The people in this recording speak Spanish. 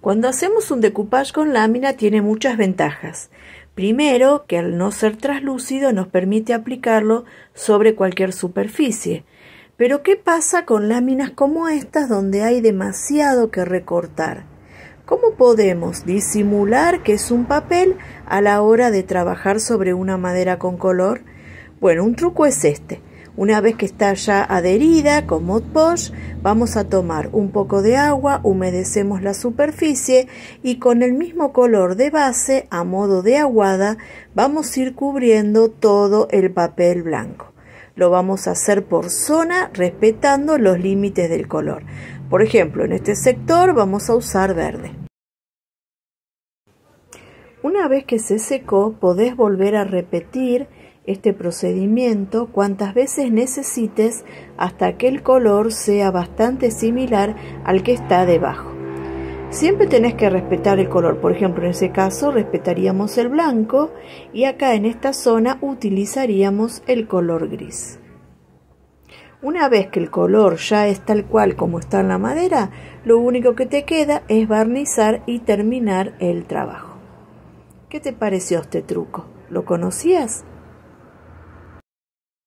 Cuando hacemos un decoupage con lámina tiene muchas ventajas. Primero, que al no ser traslúcido nos permite aplicarlo sobre cualquier superficie. Pero ¿qué pasa con láminas como estas donde hay demasiado que recortar? ¿Cómo podemos disimular que es un papel a la hora de trabajar sobre una madera con color? Bueno, un truco es este. Una vez que está ya adherida con Mod Podge, vamos a tomar un poco de agua, humedecemos la superficie y con el mismo color de base, a modo de aguada, vamos a ir cubriendo todo el papel blanco. Lo vamos a hacer por zona respetando los límites del color. Por ejemplo, en este sector vamos a usar verde. Una vez que se secó, podés volver a repetir este procedimiento cuantas veces necesites hasta que el color sea bastante similar al que está debajo. Siempre tenés que respetar el color, por ejemplo en ese caso respetaríamos el blanco y acá en esta zona utilizaríamos el color gris. Una vez que el color ya es tal cual como está en la madera, lo único que te queda es barnizar y terminar el trabajo. ¿Qué te pareció este truco? ¿Lo conocías?